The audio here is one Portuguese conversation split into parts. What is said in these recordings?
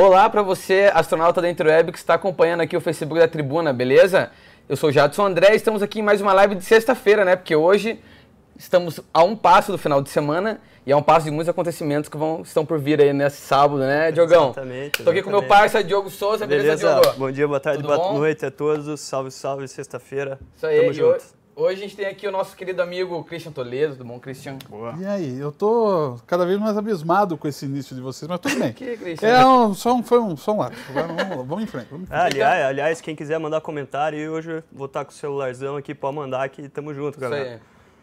Olá para você, astronauta da Interweb que está acompanhando aqui o Facebook da Tribuna, beleza? Eu sou Jadson André, estamos aqui em mais uma live de sexta-feira, né? Porque hoje estamos a um passo do final de semana e a é um passo de muitos acontecimentos que vão, estão por vir aí nesse sábado, né, Diogão? Exatamente. Estou aqui com meu parceiro Diogo Souza, beleza, beleza Diogo? Bom dia, boa tarde, Tudo boa bom? noite a todos. Salve, salve, sexta-feira. Isso aí, Tamo junto. Hoje a gente tem aqui o nosso querido amigo Christian Toledo, do bom Christian? Boa. E aí, eu tô cada vez mais abismado com esse início de vocês, mas tudo bem. que, Christian? É um, só um, foi um, só um lápis. vamos, vamos, em frente. Vamos em frente. Ah, aliás, aliás, quem quiser mandar comentário, hoje vou estar tá com o celularzão aqui para mandar que tamo junto, galera. Isso aí.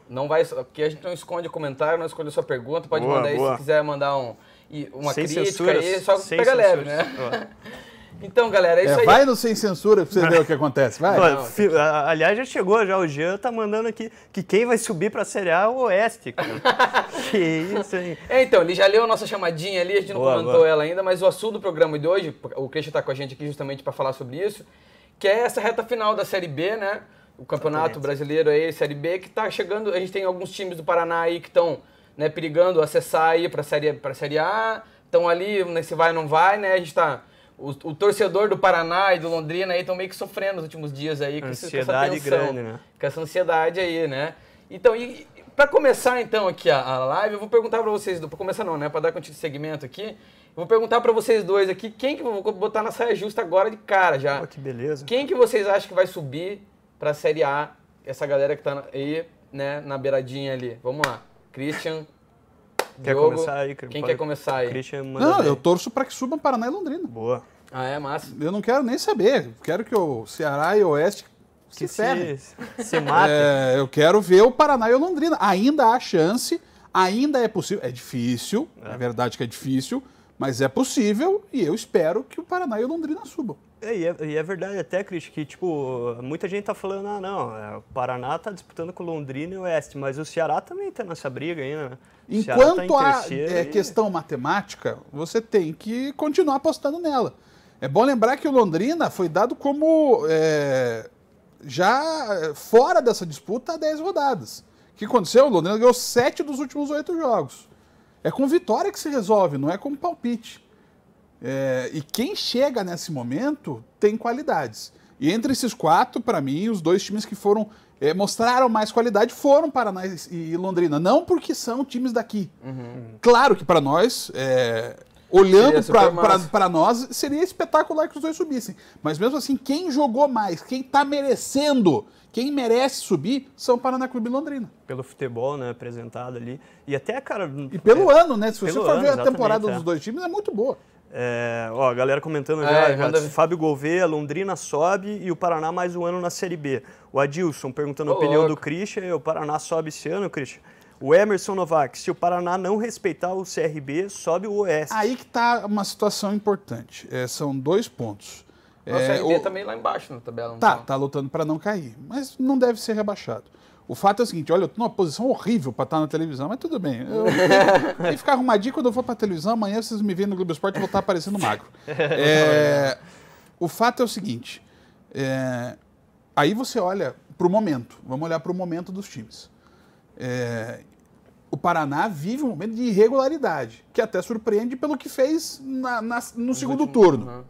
Não vai, porque a gente não esconde o comentário, não esconde a sua pergunta, pode boa, mandar boa. aí se quiser mandar um, uma Sem crítica aí, só pega censuras. leve, né? Então, galera, é, é isso é, aí. Vai no Sem Censura pra você ver o que acontece, vai. Não, aliás, já chegou já, o Jean tá mandando aqui que quem vai subir pra Série A é o Oeste, cara. que isso, hein? É, então, ele já leu a nossa chamadinha ali, a gente não boa, comentou boa. ela ainda, mas o assunto do programa de hoje, o Christian tá com a gente aqui justamente para falar sobre isso, que é essa reta final da Série B, né? O Campeonato Brasileiro aí, Série B, que tá chegando, a gente tem alguns times do Paraná aí que estão né, perigando acessar aí pra Série, pra série A, estão ali, nesse se vai ou não vai, né? A gente tá o, o, torcedor do Paraná e do Londrina aí estão meio que sofrendo nos últimos dias aí com, ansiedade essa tensão, grande, né? com essa ansiedade aí, né? Então, e para começar então aqui a, a, live, eu vou perguntar para vocês, para começar não, né? Para dar continuidade segmento aqui, eu vou perguntar para vocês dois aqui, quem que eu vou botar na saia justa agora de cara já? Oh, que beleza. Quem que vocês acham que vai subir para a Série A? Essa galera que tá aí, né, na beiradinha ali. Vamos lá. Christian, Quer Diogo, começar aí? Quem pode... quer começar aí? Christian, não, eu torço para que subam Paraná e Londrina. Boa. Ah, é massa. Eu não quero nem saber. Quero que o Ceará e o Oeste que se, ferrem. se, se matem. É, eu quero ver o Paraná e o Londrina. Ainda há chance, ainda é possível. É difícil, é, é verdade que é difícil, mas é possível e eu espero que o Paraná e o Londrina subam. É, e, é, e é verdade até, Cris, que tipo, muita gente tá falando, ah não, é, o Paraná tá disputando com Londrina e Oeste, mas o Ceará também tá nessa briga ainda, né? Tá Enquanto tá a é, questão matemática, você tem que continuar apostando nela. É bom lembrar que o Londrina foi dado como é, já é, fora dessa disputa há 10 rodadas. O que aconteceu? O Londrina ganhou 7 dos últimos 8 jogos. É com vitória que se resolve, não é com palpite. É, e quem chega nesse momento tem qualidades. E entre esses quatro, para mim, os dois times que foram é, mostraram mais qualidade foram Paraná e Londrina. Não porque são times daqui. Uhum. Claro que para nós, é, olhando para nós, seria espetacular que os dois subissem. Mas mesmo assim, quem jogou mais, quem está merecendo, quem merece subir, são Paraná Clube e Londrina. Pelo futebol né, apresentado ali. E até, cara. E pelo é, ano, né? Se você for ver a temporada é. dos dois times, é muito boa. É, ó, a galera comentando ah, já, é, já, Fábio Gouveia, Londrina sobe e o Paraná mais um ano na Série B. O Adilson perguntando oh, a opinião louco. do Christian, o Paraná sobe esse ano, Christian. O Emerson Novak, se o Paraná não respeitar o CRB, sobe o OS. Aí que está uma situação importante. É, são dois pontos. Nossa, é, o também lá embaixo na tabela. Tá, tá, tá lutando para não cair, mas não deve ser rebaixado. O fato é o seguinte, olha, eu tô numa posição horrível para estar na televisão, mas tudo bem. Eu, que ficar arrumadinho quando eu for para a televisão, amanhã vocês me veem no Globo Esporte e vou estar aparecendo magro. É, o fato é o seguinte, é, aí você olha para o momento, vamos olhar para o momento dos times. É, o Paraná vive um momento de irregularidade, que até surpreende pelo que fez na, na, no segundo turno. Né?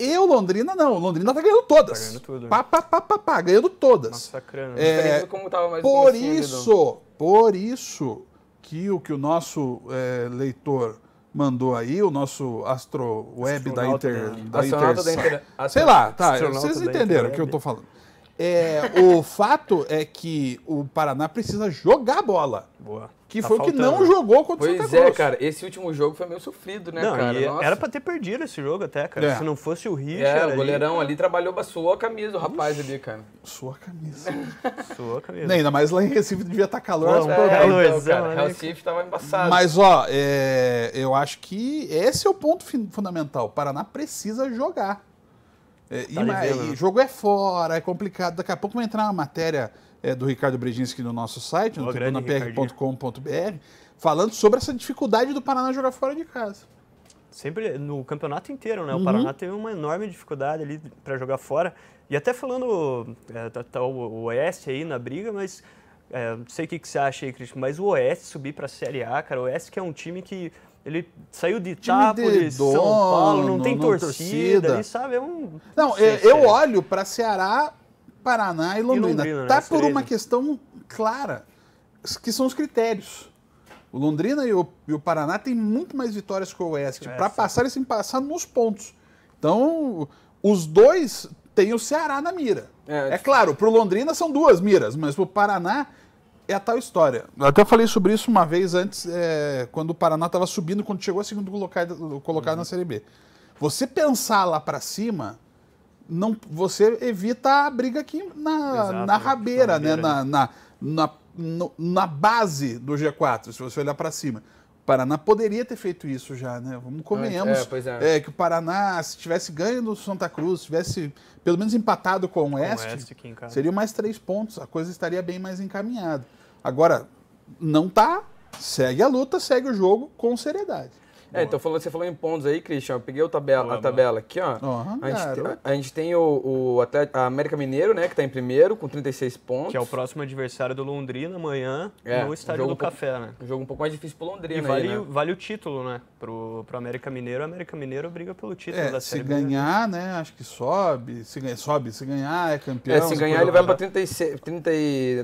Eu, Londrina, não. Londrina tá ganhando todas. Tá ganhando tudo. Pá, pá, pá, pá, pá ganhando todas. Massacrando. É, como tava mais por assim, isso, por isso que o que o nosso é, leitor mandou aí, o nosso astro web da Inter... Da, da Inter, da inter... Sei lá, tá. Vocês entenderam o que eu tô falando. É, o fato é que o Paraná precisa jogar bola. Boa que tá foi o que não jogou contra o Santa Cruz. Pois é, cara, esse último jogo foi meio sofrido, né, não, cara? Nossa. Era pra ter perdido esse jogo até, cara. É. Se não fosse o Richard. É, o goleirão ali, ali trabalhou, suou a camisa, o rapaz Ux, ali, cara. sua camisa. sua camisa. ainda mais lá em Recife devia estar tá calor. Né? é, é, então, cara, Recife né? tava embaçado. Mas, ó, é, eu acho que esse é o ponto fundamental. O Paraná precisa jogar. É, tá e, mas, né? jogo é fora, é complicado. Daqui a pouco vai entrar uma matéria é, do Ricardo Brejinski no nosso site, no tribunapr.com.br, falando sobre essa dificuldade do Paraná jogar fora de casa. Sempre no campeonato inteiro, né? Uhum. O Paraná teve uma enorme dificuldade ali para jogar fora. E até falando, é, tá, tá o Oeste aí na briga, mas é, não sei o que, que você acha aí, Cristian, mas o Oeste subir para a Série A, cara, o Oeste que é um time que ele saiu de Itápolis, São Paulo, não tem torcida, ele sabe, é um... Não, eu, olho para Ceará, Paraná e Londrina. E Londrina né? tá né? por uma questão clara, que são os critérios. O Londrina e o, e o Paraná têm muito mais vitórias que o Oeste, é, para passar têm que passar nos pontos. Então, os dois têm o Ceará na mira. É, é claro, para o Londrina são duas miras, mas para o Paraná é a tal história. Eu até falei sobre isso uma vez antes, é, quando o Paraná estava subindo, quando chegou a segundo colocado, colocado uhum. na Série B. Você pensar lá para cima, não, você evita a briga aqui na, Exato, na rabeira, né? na, na, na, no, na base do G4, se você olhar para cima. O Paraná poderia ter feito isso já, né? Vamos convenhamos. É, é. é, que o Paraná, se tivesse ganho do Santa Cruz, se tivesse pelo menos empatado com com o Oeste seria mais três pontos, a coisa estaria bem mais encaminhada. Agora, não tá. Segue a luta, segue o jogo com seriedade. É, então você falou em pontos aí, Christian. Eu peguei tabela, Boa, a tabela aqui, ó. Uhum, a, gente é, tem, a, gente, tem o, o Atlético a América Mineiro, né, que está em primeiro, com 36 pontos. Que é o próximo adversário do Londrina amanhã é, no Estádio do um Café, pouco, né? Um jogo um pouco mais difícil pro Londrina. E vale, aí, né? vale o título, né? Pro, pro América Mineiro, o América Mineiro briga pelo título é, da Série Se né? ganhar, né? Acho que sobe. Se ganha, sobe, se ganhar, é campeão. É, se ganhar, ele vai para 36, 30,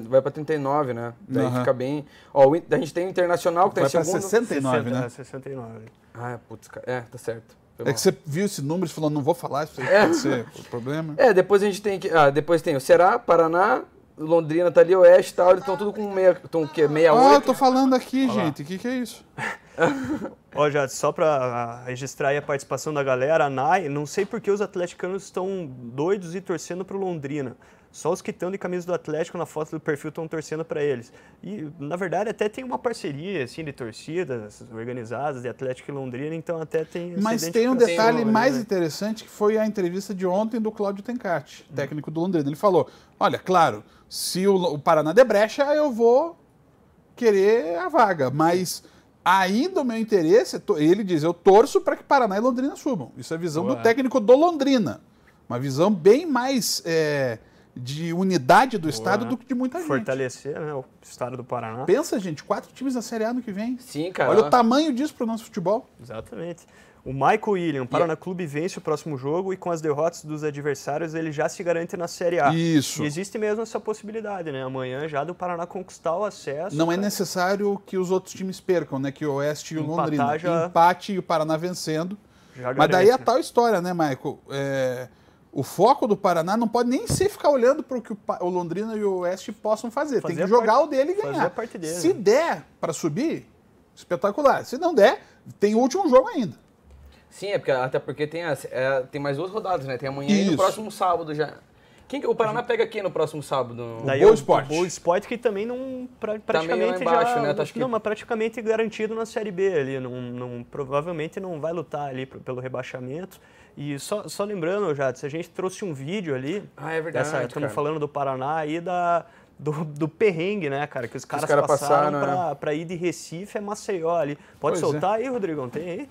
vai pra 39, né? Daí uhum. fica bem. Ó, a gente tem o Internacional que está em segundo. Vai pra 69, 60, né? 69. É, ah, putz, é, tá certo. É que você viu esse número e falou, não vou falar, isso aí é. pode ser o problema. É, depois a gente tem que. Ah, depois tem o Ceará, Paraná, Londrina tá ali, Oeste e tal, eles estão tudo com meia. Estão o quê? Meia Ah, eu tô falando aqui, Olá. gente. O que, que é isso? Ó, já só para ah, registrar aí a participação da galera, a NAI, não sei por que os atleticanos estão doidos e torcendo pro Londrina. Só os que estão de camisa do Atlético na foto do perfil estão torcendo para eles. E, na verdade, até tem uma parceria assim, de torcidas organizadas de Atlético e Londrina, então até tem. Mas tem um detalhe né? mais né? interessante que foi a entrevista de ontem do Cláudio Tencati, hum. técnico do Londrina. Ele falou: olha, claro, se o, o Paraná der brecha, eu vou querer a vaga, mas ainda o meu interesse, ele diz, eu torço para que Paraná e Londrina subam. Isso é a visão do técnico do Londrina. Uma visão bem mais é, de unidade do Boa, Estado né? do que de muita Fortalecer, gente. Fortalecer né, o Estado do Paraná. Pensa, gente, quatro times da Série A no que vem. Sim, cara. Olha o tamanho disso para o nosso futebol. Exatamente. O Michael William, Paraná yeah. Clube vence o próximo jogo e com as derrotas dos adversários ele já se garante na Série A. Isso. E existe mesmo essa possibilidade, né? Amanhã já do Paraná conquistar o acesso. Não é necessário que os outros times percam, né? Que o Oeste e o Empatar Londrina já... empate e o Paraná vencendo. Já Mas daí é a né? tal história, né, Michael? É o foco do Paraná não pode nem ser ficar olhando para o que o Londrina e o Oeste possam fazer. fazer Tem que jogar parte, o dele e ganhar. Dele, Se né? der para subir, espetacular. Se não der, tem o último jogo ainda. Sim, é porque, até porque tem, as, é, tem mais duas rodadas, né? Tem amanhã Isso. e no próximo sábado já. Quem, o Paraná pega quem no próximo sábado? Daí o Sport. Esporte. O Sport Esporte que também não pra, praticamente embaixo, já, né? Tá, não, que... mas praticamente garantido na Série B ali. Não, não, provavelmente não vai lutar ali pro, pelo rebaixamento. E só, só lembrando, Jad, a gente trouxe um vídeo ali. Ah, é verdade. Dessa, estamos falando do Paraná e da, do, do perrengue, né, cara? Que os caras os passaram, passaram né? para ir de Recife a Maceió ali. Pode pois é. soltar é. aí, Rodrigão? Tem aí?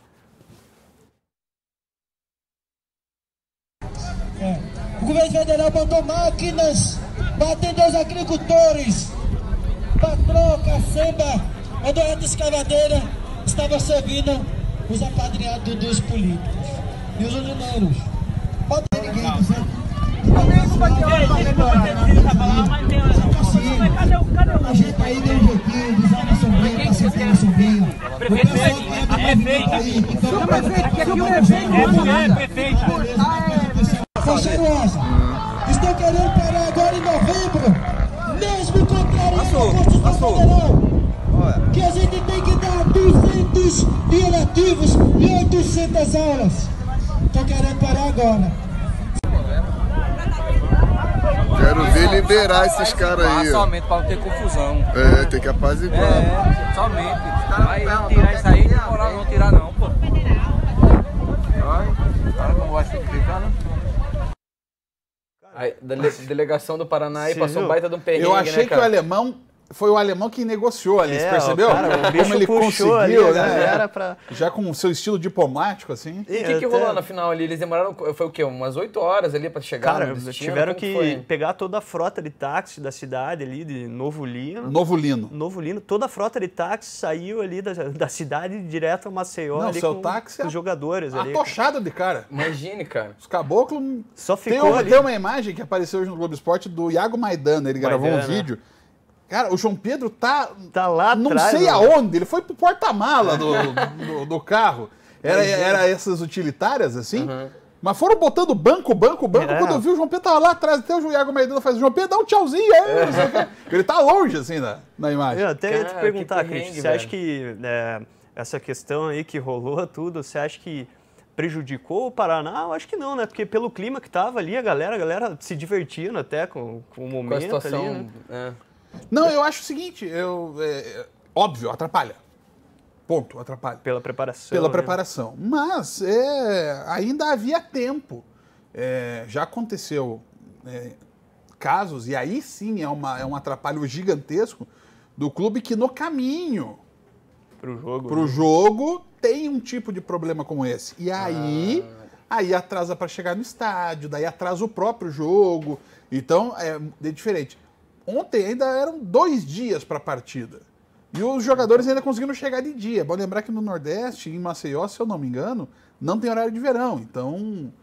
É. O governo federal botou máquinas batendo os agricultores. Patrão, caçamba, a doença escavadeira estava servindo os apadrinhados dos políticos e os unineiros. Pode ter ninguém, tá certo? Não bateu pra melhorar. Se conseguir, a gente aí deu um jeitinho, desarma a sombrinha, tá acertando a sombrinha. O pessoal que é do prefeito aí, que tá no prefeito, tá então, aqui é o prefeito. É tá é, Continuosa. Estão querendo parar agora em novembro, mesmo contrário à Constituição Federal que a gente tem que dar 200 diretivos e 800 aulas. Tô querendo parar agora. Quero ver liberar esses caras aí. Somente pra não ter confusão. É, tem que apaziguar. É, somente. Aí não tirar isso aí, não moral não tirar não, pô. Olha como gosta de ficar, né? A delegação do Paraná aí passou baita de um perrengue, Eu achei né, que o alemão foi o alemão que negociou ali, é, você percebeu? Cara, Como ele conseguiu, ali, né? né? Pra... Já com o seu estilo diplomático, assim. E o que, que rolou na final ali? Eles demoraram, foi o quê? Umas oito horas ali para chegar Cara, destino? tiveram que foi? pegar toda a frota de táxi da cidade ali, de Novo Lino. Novo Lino. Novo Lino. Toda a frota de táxi saiu ali da, da cidade direto a Maceió Não, ali seu com, táxi com é os jogadores a, ali. Atochado de cara. Imagine, cara. Os caboclos... Só ficou tem, ali. tem uma imagem que apareceu hoje no Globo Esporte do Iago Maidana. Ele Maidana. gravou um vídeo... Cara, o João Pedro tá. Tá lá Não sei aonde. Ele foi pro porta-mala é. do, do, do, carro. Era, é. era essas utilitárias, assim. Uhum. Mas foram botando banco, banco, banco. É. Quando eu vi, o João Pedro tava lá atrás. Até o Iago Maidana faz: João Pedro, dá um tchauzinho aí. É. Ele tá longe, assim, na, na imagem. Eu até Cara, ia te perguntar, Cris, você acha que é, essa questão aí que rolou tudo, você acha que prejudicou o Paraná? Eu acho que não, né? Porque pelo clima que tava ali, a galera, a galera se divertindo até com, com o momento com a situação, ali, né? É. Não, eu acho o seguinte, eu, é, é, óbvio, atrapalha. Ponto, atrapalha. Pela preparação. Pela né? preparação. Mas é, ainda havia tempo. É, já aconteceu é, casos, e aí sim é, uma, é um atrapalho gigantesco, do clube que no caminho para o jogo, pro né? jogo tem um tipo de problema como esse. E aí, ah. aí atrasa para chegar no estádio, daí atrasa o próprio jogo. Então é, é diferente. Ontem ainda eram dois dias para a partida. E os jogadores ainda conseguiram chegar de dia. Bom lembrar que no Nordeste, em Maceió, se eu não me engano, não tem horário de verão. Então,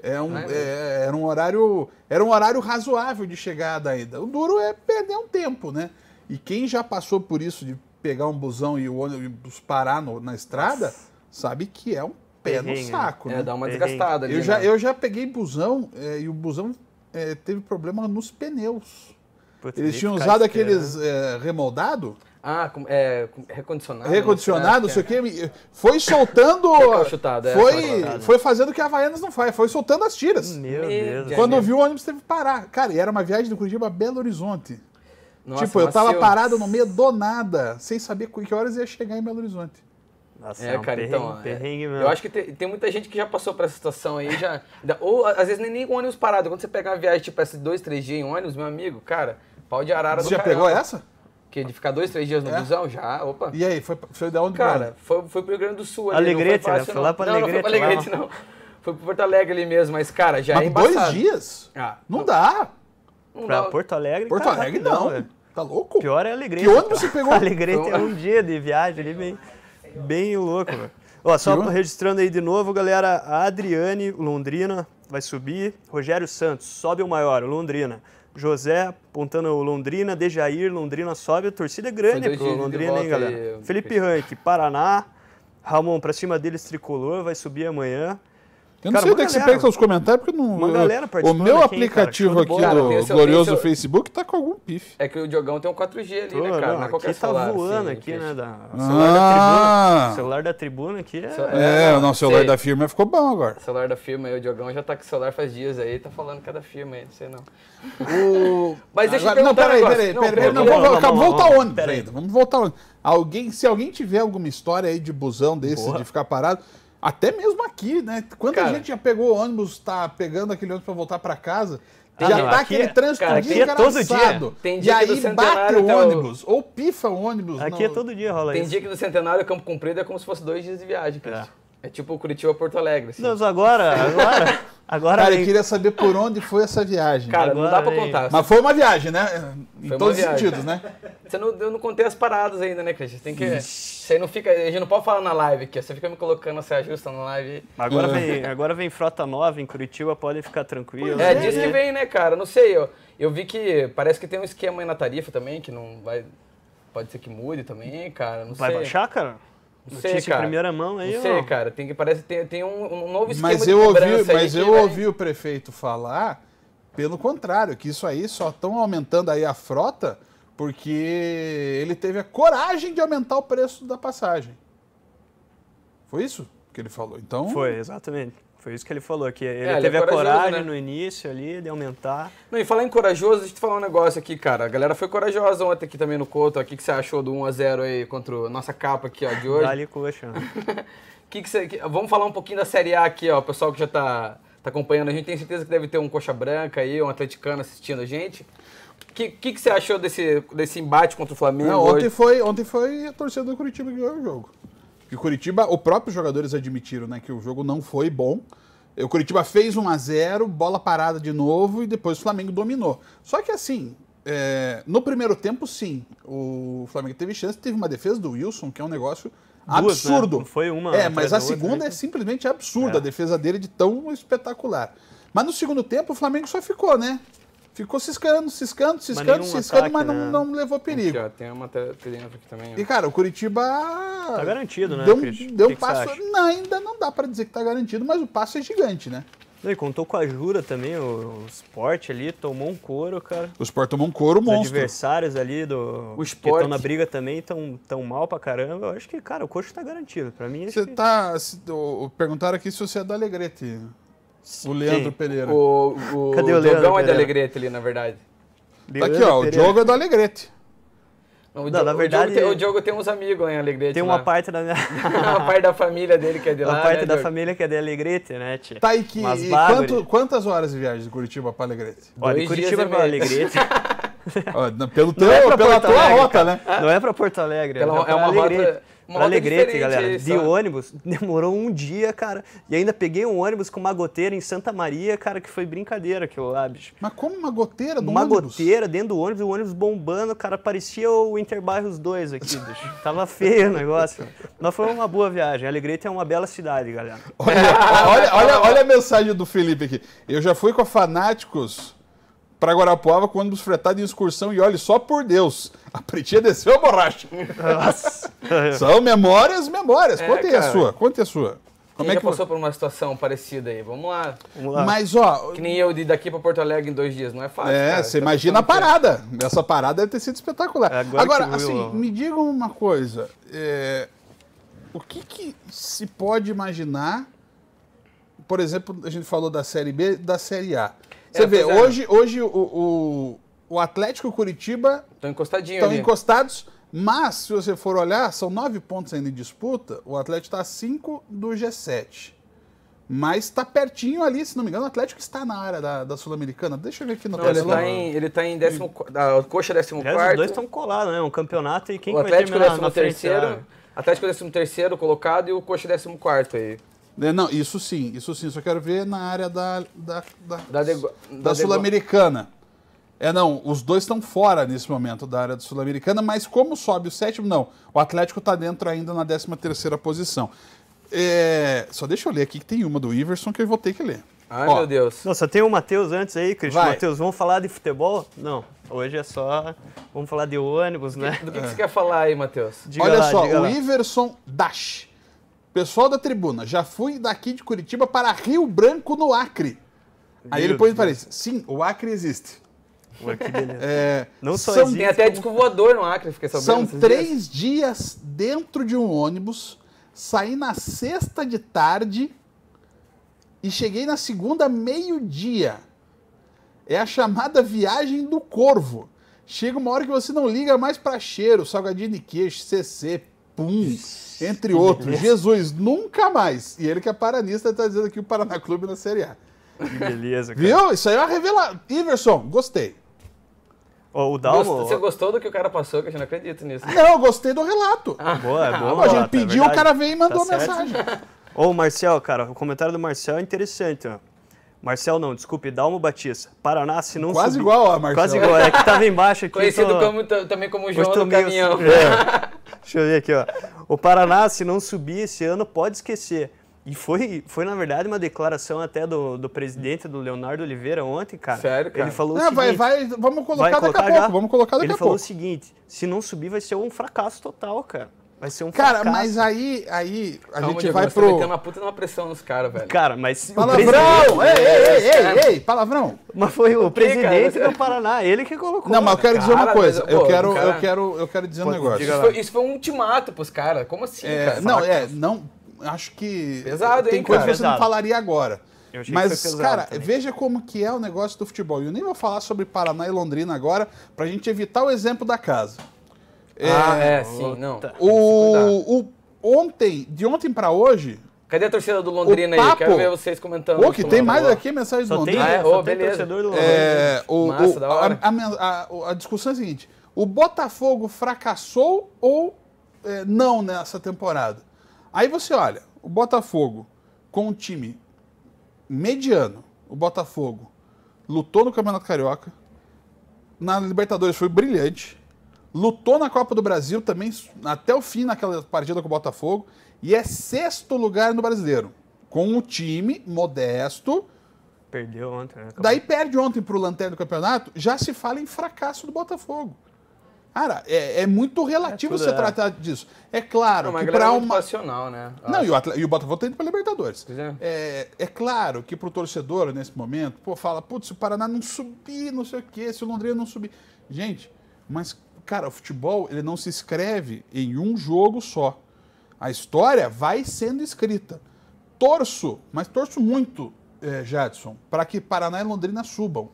é um, é, é era, um horário, era um horário razoável de chegada ainda. O duro é perder um tempo, né? E quem já passou por isso de pegar um busão e o ônibus parar no, na estrada, Nossa. sabe que é um pé Perrinho. no né? saco, é, né? dá uma desgastada ali. Eu, né? já, eu já peguei busão é, e o busão é, teve problema nos pneus. Eles tinham usado aqueles é, remoldado? Ah, é, recondicionado. Né? Recondicionado, não sei o que. Foi soltando. chutado, é, foi, foi fazendo o que a Havaianas não faz, foi soltando as tiras. Meu, Meu Deus. Quando viu, o ônibus teve que parar. Cara, e era uma viagem do Curitiba a Belo Horizonte. Nossa, tipo, eu tava seu... parado no meio do nada, sem saber que horas ia chegar em Belo Horizonte. Nossa, é, é um cara, perrengue, então. Perrengue, é, eu acho que tem, tem, muita gente que já passou por essa situação aí, já. ou às vezes nem, nem ônibus parado. Quando você pega uma viagem, tipo, essa dois, três dias em ônibus, meu amigo, cara. Pau de arara Você do já pegou essa? Que de ficar dois, três dias no é? busão? Já, opa. E aí, foi, foi da onde? Cara, foi, foi pro Rio Grande do Sul. Ali, Alegrete, né? foi lá pra não, Alegrete. Não, não foi pra Alegrete, não. Foi pro Porto Alegre ali mesmo, mas, cara, já é mas é embaçado. dois dias? Ah, não, não dá. Não pra dá. Porto Alegre? Porto cara, Alegre não, Tá louco? Pior é Alegrete. Que ônibus você pegou? Alegrete é um dia de viagem ali, bem, bem louco, velho. Ó, só registrando aí de novo, galera, a Adriane Londrina vai subir, Rogério Santos sobe o maior, Londrina. José apontando Londrina, Dejair, Londrina sobe, a torcida é grande pro Londrina, hein, galera? Aí, Felipe Rank, Paraná, Ramon, pra cima deles tricolor, vai subir amanhã. Eu não cara, sei onde é que você pega os comentários, porque não. Uma galera o meu aplicativo aqui, cara, do seu, é glorioso seu... É Facebook tá com algum pif. É que o Diogão tem um 4G ali, né, cara? Não, não é qualquer aqui tá celular, tá voando assim, aqui, né? Da... Ah. Celular da tribuna. O celular da tribuna aqui é. É, o nosso celular sei. da firma ficou bom agora. O celular da firma aí, o Diogão já tá com o celular faz dias aí, tá falando cada é firma aí, não sei não. O... Mas deixa agora, eu Não, peraí, peraí, peraí. Não, vamos voltar onde? Vamos voltar onde? Alguém, se alguém tiver alguma história aí de busão desse, de ficar parado. Até mesmo aqui, né? Quanta cara, gente já pegou ônibus, tá pegando aquele ônibus para voltar para casa, ah, já não, tá aquele é, trânsito cara, aqui é todo dia. Tem dia e aí bate o ônibus, o... ou pifa o ônibus. Aqui é todo dia rola Tem isso. Tem dia que no Centenário, é Campo Comprido, é como se fosse dois dias de viagem, Cristo. É. É tipo Curitiba Porto Alegre. Assim. Não, agora, agora, agora. Cara, eu queria saber por onde foi essa viagem. Cara, agora não dá pra contar. Mas foi uma viagem, né? Em foi todos os sentidos, né? Você não, eu não contei as paradas ainda, né, Cristian? Tem que. Ixi. Você não fica. A gente não pode falar na live aqui. Você fica me colocando, você ajusta na live. Agora, uhum. vem, agora vem Frota Nova em Curitiba, pode ficar tranquilo. É, diz que vem, né, cara? Não sei. Eu, eu vi que parece que tem um esquema aí na tarifa também, que não vai. Pode ser que mude também, cara. Não vai sei. baixar, cara? Não Notícia sei, cara. em primeira mão aí, Não sei, ó. cara. Tem que parece tem, tem um, um novo esquema mas eu ouvi, Mas eu vai... ouvi o prefeito falar pelo contrário, que isso aí só estão aumentando aí a frota porque ele teve a coragem de aumentar o preço da passagem. Foi isso que ele falou. Então Foi, exatamente. Foi isso que ele falou, que ele é, teve ele é a coragem né? no início ali de aumentar. Não, e falar em corajoso, deixa eu te falar um negócio aqui, cara. A galera foi corajosa ontem aqui também no Couto. O que, você achou do 1x0 aí contra a nossa capa aqui, ó, de hoje? Dali coxa. que que que, vamos falar um pouquinho da Série A aqui, ó. O pessoal que já tá, tá acompanhando a gente, tem certeza que deve ter um coxa branca aí, um atleticano assistindo a gente. O que, que, que, você achou desse, desse embate contra o Flamengo? Não, ontem, hoje? Foi, ontem foi a torcida do Curitiba que ganhou o jogo que o Curitiba, os próprios jogadores admitiram, né, que o jogo não foi bom. O Curitiba fez 1 a 0 bola parada de novo e depois o Flamengo dominou. Só que assim, é, no primeiro tempo, sim, o Flamengo teve chance, teve uma defesa do Wilson, que é um negócio Duas, né? absurdo. não foi uma. É, mas a segunda né? é simplesmente absurda, é. a defesa dele é de tão espetacular. Mas no segundo tempo o Flamengo só ficou, né? Ficou ciscando, ciscando, ciscando, mas ciscando, ataque, mas não, né? não levou perigo. Aqui, ó, tem uma dentro aqui também. Ó. E, cara, o Curitiba. Tá garantido, né? Deu, um, deu um passo. Não, ainda não dá para dizer que tá garantido, mas o passo é gigante, né? E contou com a Jura também, o, o Sport ali tomou um couro, cara. O Sport tomou um couro Os monstro. Os adversários ali do o Sport. que estão na briga também estão tão mal pra caramba. Eu acho que, cara, o coxo tá garantido. Pra mim, Você que... tá. Se, o, perguntaram aqui se você é do Alegrete. O Leandro Quem? Pereira. O, o, Cadê o, o Leandro Diogão é da Alegrete ali, na verdade. Leandro Aqui, ó, Pereira. o Diogo é da Alegrete. Não, na verdade, o Diogo, tem, o Diogo tem uns amigos lá em Alegrete. Tem uma lá. parte da minha... uma parte da família dele que é de lá. Uma parte né, da Diogo? família que é de Alegrete, né, tia? Tá aí que Mas, e quanto, quantas horas de viagem de Curitiba para Alegrete? Olha, de Curitiba é para Alegrete. Pelo é teu, é pela Porto tua Alegre, rota, cara. né? Não é para Porto Alegre, Pela, é, é uma Alegrete. rota Pra Alegrete, galera. Isso, de ó. ônibus. Demorou um dia, cara. E ainda peguei um ônibus com uma goteira em Santa Maria, cara, que foi brincadeira que lá, bicho. Mas como uma goteira do uma ônibus? Uma goteira dentro do ônibus, o ônibus bombando, cara. Parecia o Interbairros 2 aqui, bicho. Tava feio o negócio. Mas foi uma boa viagem. Alegrete é uma bela cidade, galera. Olha, olha, olha, olha a mensagem do Felipe aqui. Eu já fui com a Fanáticos para Guarapuava com ônibus fretado em excursão e olhe só por Deus, a pretinha desceu a borracha. Nossa. São memórias, memórias. É, Conta aí a sua, conta a sua. Como Quem é que passou por uma situação parecida aí? Vamos lá. Vamos lá. Mas, ó. Que nem eu de daqui para Porto Alegre em dois dias, não é fácil. É, você imagina a parada. Essa parada deve ter sido espetacular. É agora, agora assim, viu, me digam uma coisa. É, o que, que se pode imaginar? Por exemplo, a gente falou da Série B, da Série A. Você é, vê, é. hoje, hoje o, o, o Atlético e o Curitiba estão encostadinhos. Estão encostados, mas se você for olhar, são nove pontos ainda em disputa. O Atlético está a cinco do G7. Mas está pertinho ali, se não me engano, o Atlético está na área da, da Sul-Americana. Deixa eu ver aqui no não, Ele está em, ele tá em décimo, da coxa décimo quarto. Os dois estão colados, né? Um campeonato e quem o que vai Atlético é terminar décimo na terceiro, frente, né? Atlético décimo terceiro colocado e o coxa décimo quarto aí. Né? Não, isso sim, isso sim. Só quero ver na área da, da, da, da, da Sul-Americana. É, não, os dois estão fora nesse momento da área da Sul-Americana, mas como sobe o sétimo, não. O Atlético está dentro ainda na 13 terceira posição. É, só deixa eu ler aqui que tem uma do Iverson que eu vou ter que ler. Ai, Ó, meu Deus. Nossa, tem o Matheus antes aí, Cristian. Matheus, vamos falar de futebol? Não, hoje é só... Vamos falar de ônibus, né? Do que, do que, é. que você quer falar aí, Matheus? Olha lá, só, o lá. Iverson Dash Pessoal da tribuna, já fui daqui de Curitiba para Rio Branco, no Acre. Aí Meu ele pôs me parece, sim, o Acre existe. Ué, que beleza. É, não só são, existe, tem até disco voador no Acre, fiquei sabendo. São três dias. dias dentro de um ônibus, saí na sexta de tarde e cheguei na segunda meio-dia. É a chamada viagem do corvo. Chega uma hora que você não liga mais para cheiro, salgadinho de queijo, CC, Pum, entre outros. Jesus, nunca mais. E ele que é paranista está dizendo aqui o Paraná Clube na Série A. beleza, cara. Viu? Isso aí é uma revelação. Iverson, gostei. Oh, o Dalmo... Você gostou do que o cara passou? Que eu não acredito nisso. Não, eu gostei do relato. Ah, boa, é boa. Ah, a gente tá pediu, é o cara veio e mandou tá mensagem. Ô, oh, Marcel, cara, o comentário do Marcel é interessante, ó. Marcel não, desculpe, Dalmo Batista. Paraná, se não Quase subir. igual, ó, Marcel. Quase igual, é que tava embaixo aqui. Conhecido tô... como, também como João do Caminhão. É. Deixa eu ver aqui, ó. O Paraná, se não subir esse ano, pode esquecer. E foi, foi, na verdade, uma declaração até do, do presidente do Leonardo Oliveira ontem, cara. Sério, cara? Ele falou não, o seguinte... Vai, vai, vamos colocar vai daqui a pouco, já. vamos colocar daqui Ele a pouco. Ele falou o seguinte, se não subir vai ser um fracasso total, cara. Vai ser um Cara, fracasso. mas aí, aí a Calma, gente Diego, vai tá pro. Tá uma puta numa pressão nos caras, velho. Cara, mas. Palavrão! Ei, ei, ei, ei, ei, palavrão! Mas foi o, o presidente do Paraná, ele que colocou. Não, mas eu quero cara, dizer uma coisa. eu, pô, quero, cara... eu, quero, eu quero dizer pô, um negócio. Isso foi, isso foi, um ultimato pros caras. Como assim, é, cara? Não, é, não. Acho que. Pesado, Tem hein, coisa que você não falaria agora. Mas, cara, também. veja como que é o negócio do futebol. E eu nem vou falar sobre Paraná e Londrina agora, pra gente evitar o exemplo da casa. É, ah, é, sim, não. Tá. O, o, ontem, de ontem para hoje. Cadê a torcida do Londrina papo, aí? Quero ver vocês comentando. Ô, que tem mais aqui mensagem do Londrina. Tem, ah, é, tem torcedor do é, Londrina. É, o, Massa, o, a, a, a, a, discussão é a seguinte: o Botafogo fracassou ou é, não nessa temporada? Aí você olha, o Botafogo com um time mediano, o Botafogo lutou no Campeonato Carioca, na Libertadores foi brilhante, lutou na Copa do Brasil também até o fim naquela partida com o Botafogo e é sexto lugar no Brasileiro, com um time modesto. Perdeu ontem, né? Daí perde ontem para o Lanterna do Campeonato, já se fala em fracasso do Botafogo. Cara, é, é muito relativo é, você é. tratar disso. É claro não, que para é uma... nacional né? Não, e o, e o Botafogo tá indo para Libertadores. É. é. é. claro que para o torcedor, nesse momento, pô, fala, putz, se o Paraná não subir, não sei o quê, se o Londrina não subir... Gente, mas cara, o futebol ele não se escreve em um jogo só. A história vai sendo escrita. Torço, mas torço muito, eh, Jadson, para que Paraná e Londrina subam.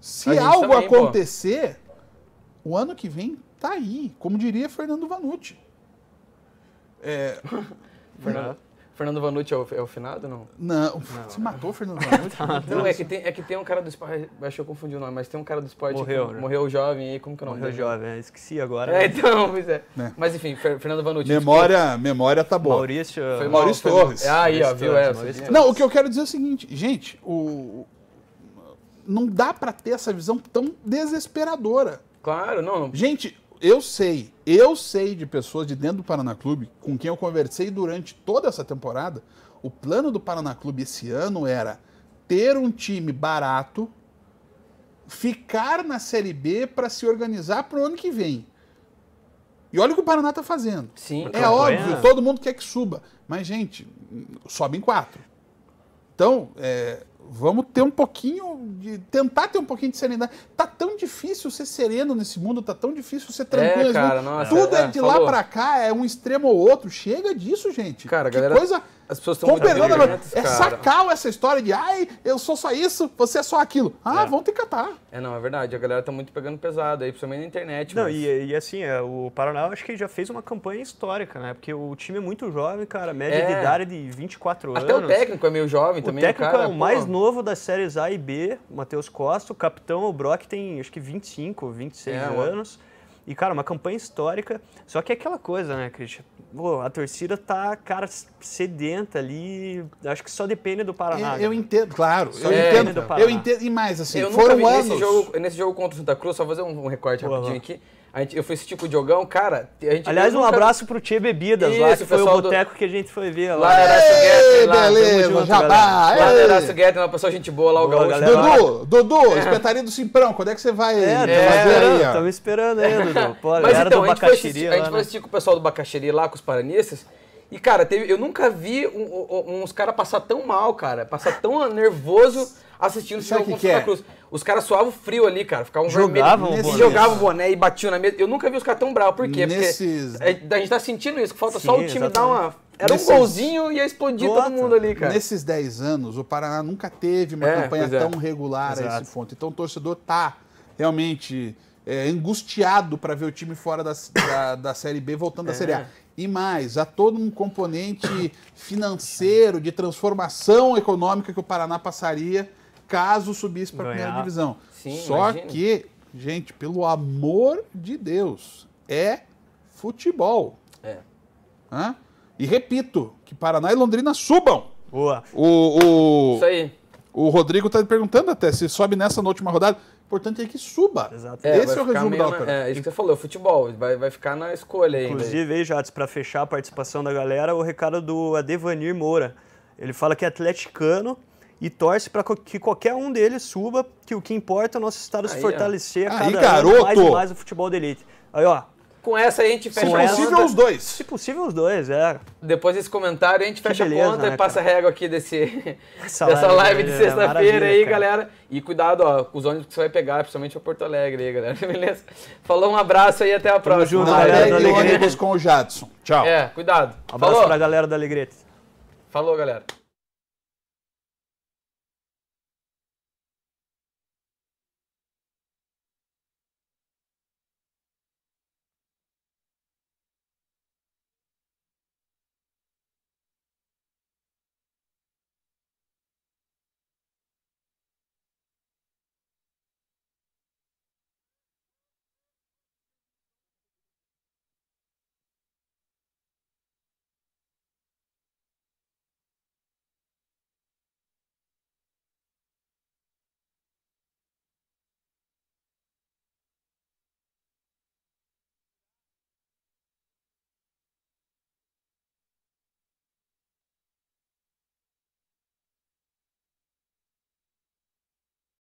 Se algo também, acontecer, pô. o ano que vem tá aí, como diria Fernando Vanucci. É, Fernando. Fernando Vanucci é o, é o finado, não? Não, você matou o Fernando Vanucci? tá, não, tá. é que, tem, é que tem um cara do esporte, acho que eu confundi o nome, mas tem um cara do esporte morreu, que né? morreu jovem aí, como que é o nome Morreu dele? jovem, é, esqueci agora. É, então, pois é. é. Mas enfim, Fernando Vanucci. Memória, memória tá boa. Maurício... Foi Maurício Torres. Foi, ah, aí, ó, viu? É, não, o que eu quero dizer é o seguinte, gente, o, não dá para ter essa visão tão desesperadora. Claro, não. Gente, eu sei, eu sei de pessoas de dentro do Paraná Clube, com quem eu conversei durante toda essa temporada, o plano do Paraná Clube esse ano era ter um time barato, ficar na Série B para se organizar para o ano que vem. E olha o que o Paraná está fazendo. Sim, é óbvio, todo mundo quer que suba. Mas, gente, sobe em quatro. Então, é, vamos ter um pouquinho de tentar ter um pouquinho de serenidade. Tá tão difícil ser sereno nesse mundo, tá tão difícil ser é, tranquilo. É, cara, nossa, Tudo é, é de lá para cá, é um extremo ou outro. Chega disso, gente. Cara, que galera, coisa as pessoas estão perdão, É sacal essa história de, ai, eu sou só isso, você é só aquilo. Ah, é. vão te catar. É, não, é verdade. A galera tá muito pegando pesado aí, principalmente na internet. Não, mas... e, e, assim, é, o Paraná acho que já fez uma campanha histórica, né? Porque o time é muito jovem, cara. Média é. de idade é de 24 Até anos. Até o técnico é meio jovem o também, cara. O técnico é o pô. mais novo das séries A e B, Matheus Costa. O capitão, o Brock, tem acho que 25, 26 é, anos. Ó. E, cara, uma campanha histórica. Só que é aquela coisa, né, Cristian? a torcida tá, cara, sedenta ali. Acho que só depende do Paraná. Eu, né? eu entendo, claro. Só eu entendo. Eu entendo. E mais, assim, eu foram anos. Nesse jogo, nesse jogo contra o Santa Cruz, só fazer um, um recorte rapidinho aqui. Gente, eu fui esse tipo de jogão, cara. Aliás, um nunca... abraço pro Tchê Bebidas Isso, lá, que foi o boteco do... que a gente foi ver lá. Lá era Gueto, Beleza, junto, jabá. Lá era Guedes, uma pessoa gente boa lá, o Boa, gaúcho. Dudu, Dudu, é. espetaria do Simprão, quando é que você vai é, fazer é, aí? Tava esperando aí, Dudu. Pô, Mas então, do Bacaxiri a gente foi né? assistir com o pessoal do Bacaxiri lá, com os paranistas. E, cara, teve, eu nunca vi um, um, uns caras passar tão mal, cara. Passar tão nervoso assistindo o jogo contra que Santa é? Cruz. Os caras suavam frio ali, cara. Ficavam jogavam jogavam boné e batiam na mesa. Eu nunca vi os caras tão bravos. Por quê? Nesses... Porque a gente tá sentindo isso, que falta Sim, só o time exatamente. dar uma. Era Nesses... um golzinho e ia explodir Nota. todo mundo ali, cara. Nesses 10 anos, o Paraná nunca teve uma é, campanha é. tão regular Exato. a esse ponto. Então o torcedor tá realmente é, angustiado para ver o time fora da, da, da Série B voltando da é. Série A. E mais, há todo um componente financeiro, de transformação econômica que o Paraná passaria caso subisse para a primeira divisão. Sim, Só que, gente, pelo amor de Deus, é futebol. É. Hã? E repito, que Paraná e Londrina subam. Boa. O, o, Isso aí. O Rodrigo está perguntando até se sobe nessa na última rodada. O importante é que suba. Exato. É, Esse é o resumo da ópera. É, isso que você falou, futebol. Vai, vai ficar na escolha aí. Inclusive, aí, Jatos, para fechar a participação da galera, o recado do Adevanir Moura. Ele fala que é atleticano e torce para que qualquer um deles suba, que o que importa é o nosso estado aí, se fortalecer aí, cada garoto. mais e mais o futebol de elite. Aí, ó. Com essa a gente fecha se a conta. Se possível, os dois. Se possível, os dois, é. Depois desse comentário, a gente que fecha a conta né, e passa a régua aqui desse, dessa live, de é sexta-feira é aí, cara. galera. E cuidado, ó, com os ônibus que você vai pegar, principalmente o Porto Alegre aí, galera. Beleza? Falou, um abraço aí até a próxima. junto, galera, pegue ônibus com o Jadson. Tchau. É, cuidado. Um abraço Falou. pra galera da Alegrete. Falou, galera.